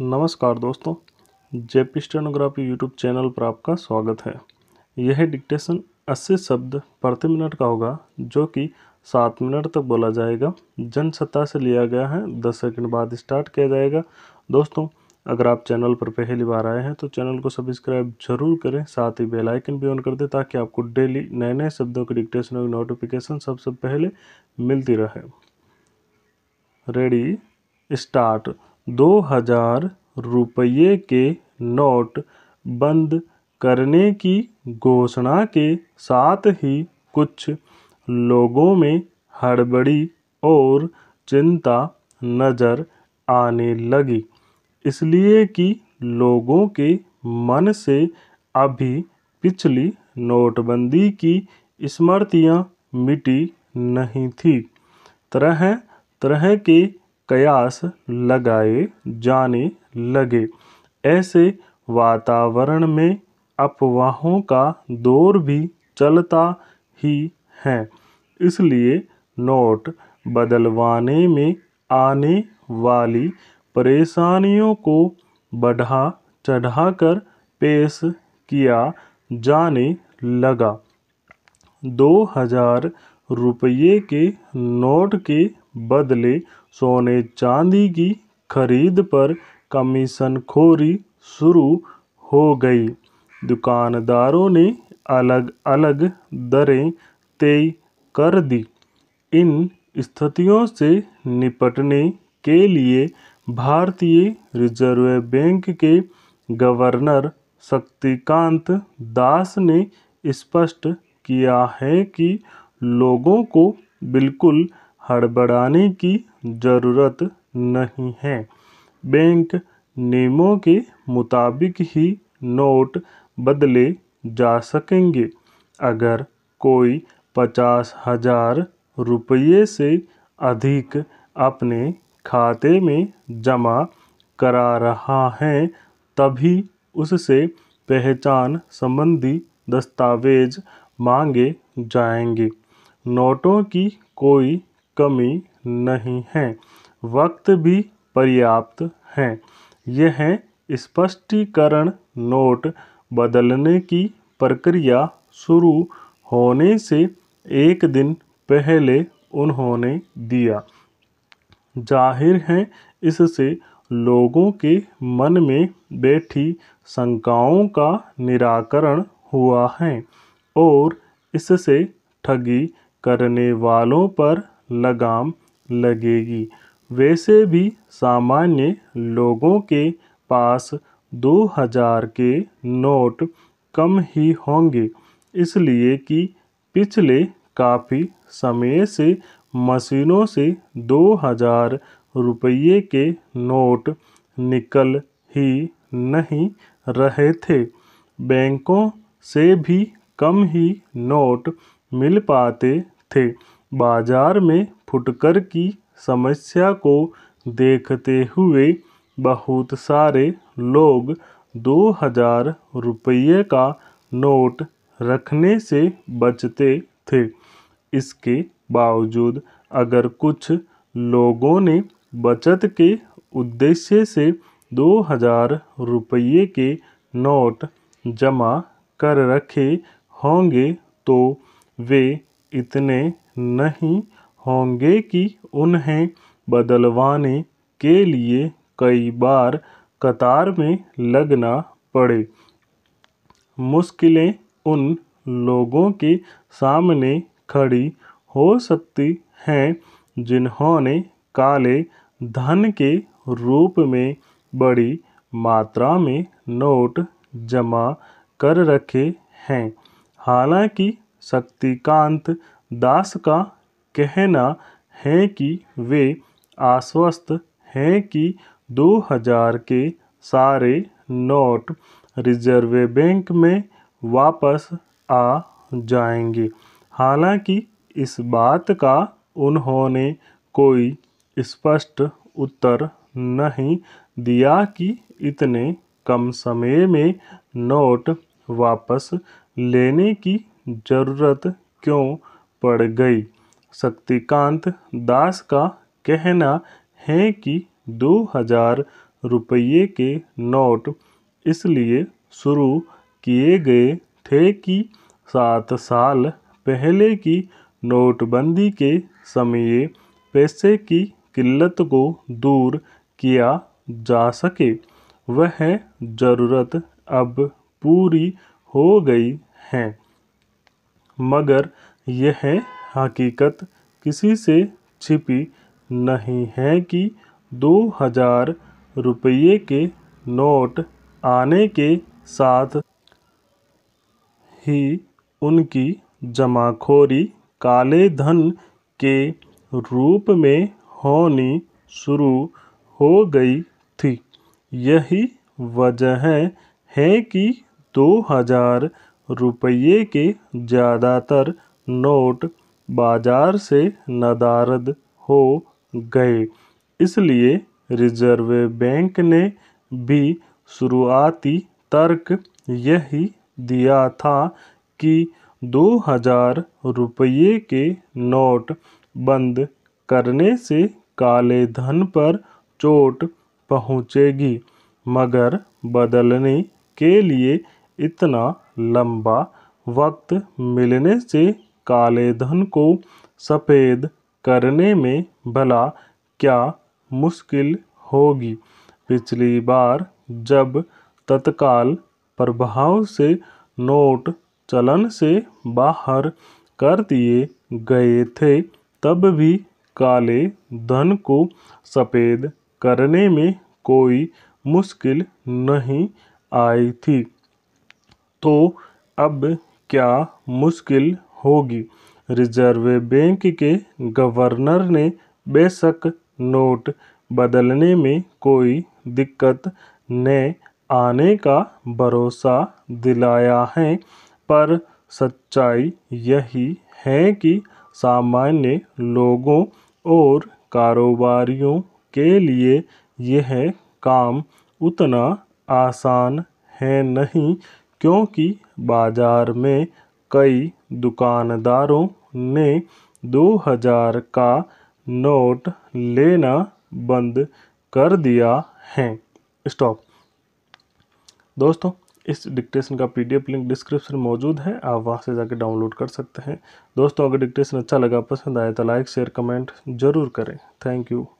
नमस्कार दोस्तों JP stenography YouTube channel पर आपका स्वागत है यह डिक्टेशन 80 शब्द प्रति मिनट का होगा जो कि सात मिनट तक बोला जाएगा जनसत्ता से लिया गया है दस सेकंड बाद स्टार्ट किया जाएगा दोस्तों अगर आप चैनल पर पहली बार आए हैं तो चैनल को सब्सक्राइब जरूर करें साथ ही बेल आइकन भी ऑन कर दें ताकि आपको डेली नए नए शब्दों की डिक्टेशन और नोटिफिकेशन सबसे पहले मिलती रहे रेडी स्टार्ट दो हजार रुपये के नोट बंद करने की घोषणा के साथ ही कुछ लोगों में हड़बड़ी और चिंता नज़र आने लगी इसलिए कि लोगों के मन से अभी पिछली नोटबंदी की स्मृतियाँ मिटी नहीं थी तरह तरह के कयास लगाए जाने लगे ऐसे वातावरण में अफवाहों का दौर भी चलता ही है इसलिए नोट बदलवाने में आने वाली परेशानियों को बढ़ा चढ़ाकर पेश किया जाने लगा दो हजार रुपये के नोट के बदले सोने चांदी की खरीद पर कमीशनखोरी शुरू हो गई दुकानदारों ने अलग अलग दरें तय कर दी इन स्थितियों से निपटने के लिए भारतीय रिजर्व बैंक के गवर्नर शक्तिकांत दास ने स्पष्ट किया है कि लोगों को बिल्कुल हड़बड़ाने की ज़रूरत नहीं है बैंक नियमों के मुताबिक ही नोट बदले जा सकेंगे अगर कोई पचास हजार रुपये से अधिक अपने खाते में जमा करा रहा है तभी उससे पहचान संबंधी दस्तावेज मांगे जाएंगे नोटों की कोई कमी नहीं है वक्त भी पर्याप्त है यह स्पष्टीकरण नोट बदलने की प्रक्रिया शुरू होने से एक दिन पहले उन्होंने दिया जाहिर है इससे लोगों के मन में बैठी शंकाओं का निराकरण हुआ है और इससे ठगी करने वालों पर लगाम लगेगी वैसे भी सामान्य लोगों के पास दो हजार के नोट कम ही होंगे इसलिए कि पिछले काफ़ी समय से मशीनों से दो हजार रुपये के नोट निकल ही नहीं रहे थे बैंकों से भी कम ही नोट मिल पाते थे बाजार में फुटकर की समस्या को देखते हुए बहुत सारे लोग दो हजार रुपये का नोट रखने से बचते थे इसके बावजूद अगर कुछ लोगों ने बचत के उद्देश्य से दो हजार रुपये के नोट जमा कर रखे होंगे तो वे इतने नहीं होंगे कि उन्हें बदलवाने के लिए कई बार कतार में लगना पड़े मुश्किलें उन लोगों के सामने खड़ी हो सकती हैं जिन्होंने काले धन के रूप में बड़ी मात्रा में नोट जमा कर रखे हैं हालांकि शक्तिकांत दास का कहना है कि वे आश्वस्त हैं कि 2000 के सारे नोट रिजर्व बैंक में वापस आ जाएंगे हालांकि इस बात का उन्होंने कोई स्पष्ट उत्तर नहीं दिया कि इतने कम समय में नोट वापस लेने की ज़रूरत क्यों पड़ गई शक्तिकांत दास का कहना है कि दो हजार रुपये के नोट इसलिए शुरू किए गए थे कि सात साल पहले की नोटबंदी के समय पैसे की किल्लत को दूर किया जा सके वह ज़रूरत अब पूरी हो गई है मगर यह हकीकत किसी से छिपी नहीं है कि दो हजार रुपये के नोट आने के साथ ही उनकी जमाखोरी काले धन के रूप में होनी शुरू हो गई थी यही वजह है कि दो हजार रुपये के ज़्यादातर नोट बाजार से नदारद हो गए इसलिए रिजर्व बैंक ने भी शुरुआती तर्क यही दिया था कि दो हजार रुपये के नोट बंद करने से काले धन पर चोट पहुंचेगी मगर बदलने के लिए इतना लंबा वक्त मिलने से काले धन को सफ़ेद करने में भला क्या मुश्किल होगी पिछली बार जब तत्काल प्रभाव से नोट चलन से बाहर कर दिए गए थे तब भी काले धन को सफ़ेद करने में कोई मुश्किल नहीं आई थी तो अब क्या मुश्किल होगी रिजर्व बैंक के गवर्नर ने बेशक नोट बदलने में कोई दिक्कत न आने का भरोसा दिलाया है पर सच्चाई यही है कि सामान्य लोगों और कारोबारियों के लिए यह काम उतना आसान है नहीं क्योंकि बाज़ार में कई दुकानदारों ने दो हजार का नोट लेना बंद कर दिया है स्टॉप दोस्तों इस डिक्टेशन का पीडीएफ लिंक डिस्क्रिप्शन में मौजूद है आप वहां से जाकर डाउनलोड कर सकते हैं दोस्तों अगर डिक्टेशन अच्छा लगा पसंद आया तो लाइक शेयर कमेंट जरूर करें थैंक यू